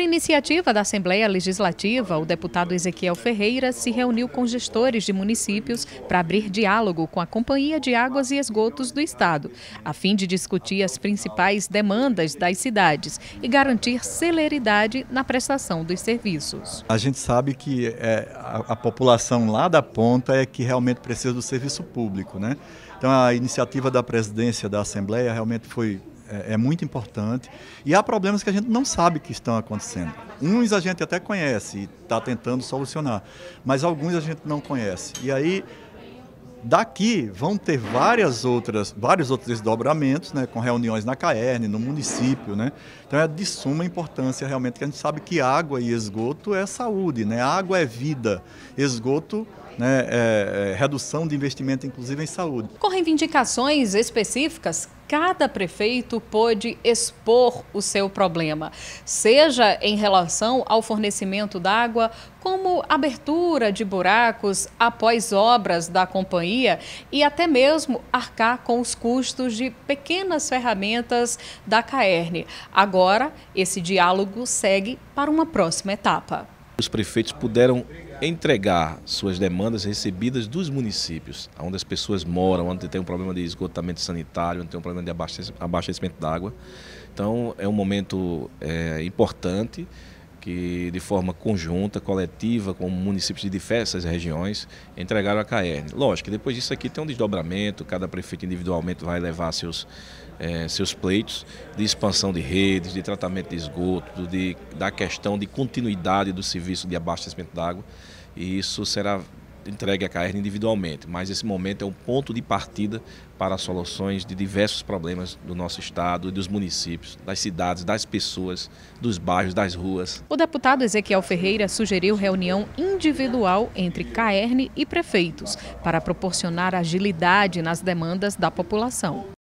Por iniciativa da Assembleia Legislativa, o deputado Ezequiel Ferreira se reuniu com gestores de municípios para abrir diálogo com a Companhia de Águas e Esgotos do Estado, a fim de discutir as principais demandas das cidades e garantir celeridade na prestação dos serviços. A gente sabe que é, a, a população lá da ponta é que realmente precisa do serviço público, né? Então a iniciativa da presidência da Assembleia realmente foi é, é, muito importante. E há problemas que a gente não sabe que estão acontecendo. Uns a gente até conhece e está tentando solucionar, mas alguns a gente não conhece. E aí, daqui vão ter várias outras, vários outros desdobramentos, né, com reuniões na CAERN, no município. Né? Então é de suma importância realmente que a gente sabe que água e esgoto é saúde, né? água é vida, esgoto né, é, é, redução de investimento, inclusive em saúde. Com reivindicações específicas, cada prefeito pôde expor o seu problema, seja em relação ao fornecimento d'água, como abertura de buracos após obras da companhia e até mesmo arcar com os custos de pequenas ferramentas da Caerne. Agora, esse diálogo segue para uma próxima etapa. Os prefeitos puderam entregar suas demandas recebidas dos municípios, onde as pessoas moram, onde tem um problema de esgotamento sanitário, onde tem um problema de abastecimento d'água. Então, é um momento é, importante que de forma conjunta, coletiva, com municípios de diversas regiões, entregaram a CAERN. Lógico que depois disso aqui tem um desdobramento, cada prefeito individualmente vai levar seus, é, seus pleitos de expansão de redes, de tratamento de esgoto, de, da questão de continuidade do serviço de abastecimento d'água, e isso será entregue a KR individualmente, mas esse momento é um ponto de partida para soluções de diversos problemas do nosso estado e dos municípios, das cidades, das pessoas, dos bairros, das ruas. O deputado Ezequiel Ferreira sugeriu reunião individual entre CAERN e prefeitos para proporcionar agilidade nas demandas da população.